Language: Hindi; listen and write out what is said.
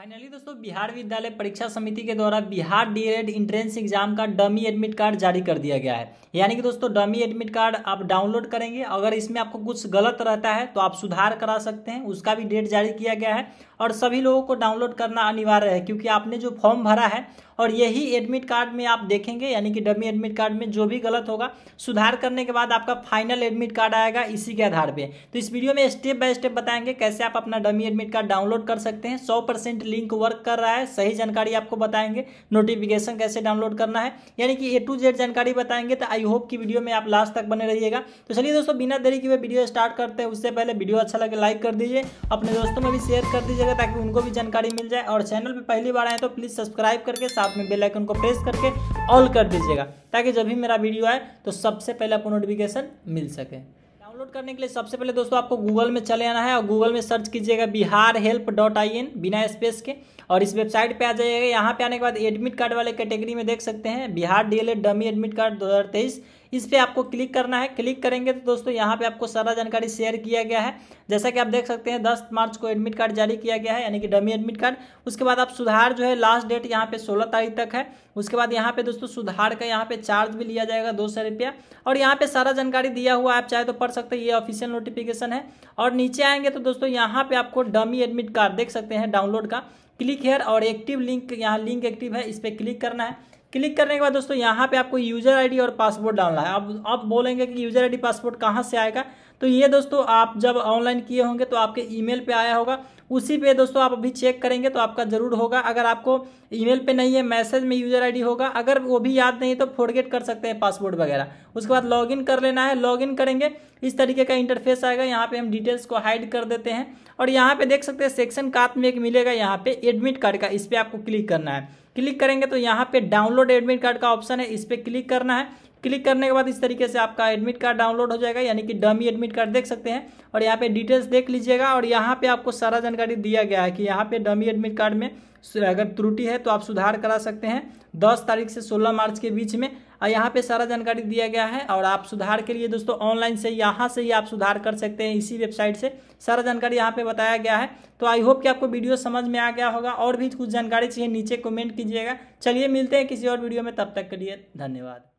फाइनली दोस्तों बिहार विद्यालय परीक्षा समिति के द्वारा बिहार डीएलएड इंट्रेंस एग्जाम का डमी एडमिट कार्ड जारी कर दिया गया है यानी कि दोस्तों डमी एडमिट कार्ड आप डाउनलोड करेंगे अगर इसमें आपको कुछ गलत रहता है तो आप सुधार करा सकते हैं उसका भी डेट जारी किया गया है और सभी लोगों को डाउनलोड करना अनिवार्य है क्योंकि आपने जो फॉर्म भरा है और यही एडमिट कार्ड में आप देखेंगे यानी कि डमी एडमिट कार्ड में जो भी गलत होगा सुधार करने के बाद आपका फाइनल एडमिट कार्ड आएगा इसी के आधार पे तो इस वीडियो में स्टेप बाय स्टेप बताएंगे कैसे आप अपना डमी एडमिट कार्ड डाउनलोड कर सकते हैं सौ परसेंट लिंक वर्क कर रहा है सही जानकारी आपको बताएंगे नोटिफिकेशन कैसे डाउनलोड करना है यानी कि ए टू जेड जानकारी बताएंगे तो आई होप की वीडियो में आप लास्ट तक बने रहिएगा तो चलिए दोस्तों बिना देरी के वीडियो स्टार्ट करते हैं उससे पहले वीडियो अच्छा लगे लाइक कर दीजिए अपने दोस्तों में भी शेयर कर दीजिए दीजिएगा ताकि उनको भी जानकारी मिल जाए और चैनल पर पहली बार आए तो प्लीज़ सब्सक्राइब करके साथ में बेल आइकन को प्रेस करके ऑल कर दीजिएगा ताकि जब भी मेरा वीडियो आए तो सबसे पहले आपको नोटिफिकेशन मिल सके डाउनलोड करने के लिए सबसे पहले दोस्तों आपको गूगल में चले आना है और गूगल में सर्च कीजिएगा Bihar help dot I N बिना स्पेस के और इस वेबसाइट पे आ जाइएगा यहाँ पे आने के बाद एडमिट कार्ड वाले कैटेगरी में देख सकते हैं Bihar DElEd dummy admit card 2023 इस पर आपको क्लिक करना है क्लिक करेंगे तो दोस्तों यहाँ पे आपको सारा जानकारी शेयर किया गया है जैसा कि आप देख सकते हैं दस मार्च को एडमिट कार्ड जारी किया गया है यानी कि डमी एडमिट कार्ड उसके बाद आप सुधार जो है लास्ट डेट यहाँ पे सोलह तारीख तक है उसके बाद यहाँ पे दोस्तों सुधार का यहाँ पे चार्ज भी लिया जाएगा दो सौ रुपया और यहाँ पे सारा जानकारी दिया हुआ आप चाहे तो पढ़ सकते हैं ये ऑफिशियल नोटिफिकेशन है और नीचे आएंगे तो दोस्तों यहाँ पे आपको डमी एडमिट कार्ड देख सकते हैं डाउनलोड का क्लिक हेयर और एक्टिव लिंक यहाँ लिंक एक्टिव है इस पर क्लिक करना है क्लिक करने के बाद दोस्तों यहाँ पे आपको यूजर आईडी और पासवर्ड डालना है अब आप बोलेंगे कि यूजर आईडी पासवर्ड कहाँ से आएगा तो ये दोस्तों आप जब ऑनलाइन किए होंगे तो आपके ईमेल पे आया होगा उसी पे दोस्तों आप अभी चेक करेंगे तो आपका जरूर होगा अगर आपको ईमेल पे नहीं है मैसेज में यूजर आईडी होगा अगर वो भी याद नहीं है तो फॉरगेट कर सकते हैं पासवर्ड वगैरह उसके बाद लॉगिन कर लेना है लॉगिन करेंगे इस तरीके का इंटरफेस आएगा यहाँ पे हम डिटेल्स को हाइड कर देते हैं और यहाँ पे देख सकते हैं सेक्शन कात में एक मिलेगा यहाँ पे एडमिट कार्ड का इस पर आपको क्लिक करना है क्लिक करेंगे तो यहाँ पे डाउनलोड एडमिट कार्ड का ऑप्शन है इस पर क्लिक करना है क्लिक करने के बाद इस तरीके से आपका एडमिट कार्ड डाउनलोड हो जाएगा यानी कि डमी एडमिट कार्ड देख सकते हैं और यहाँ पे डिटेल्स देख लीजिएगा और यहाँ पे आपको सारा जानकारी दिया गया है कि यहाँ पे डमी एडमिट कार्ड में अगर त्रुटि है तो आप सुधार करा सकते हैं दस तारीख से सोलह मार्च के बीच में और यहाँ पे सारा जानकारी दिया गया है और आप सुधार के लिए दोस्तों ऑनलाइन से यहाँ से ही आप सुधार कर सकते हैं इसी वेबसाइट से सारा जानकारी यहाँ पे बताया गया है तो आई होप कि आपको वीडियो समझ में आ गया होगा और भी कुछ जानकारी चाहिए नीचे कॉमेंट कीजिएगा चलिए मिलते हैं किसी और वीडियो में तब तक के लिए धन्यवाद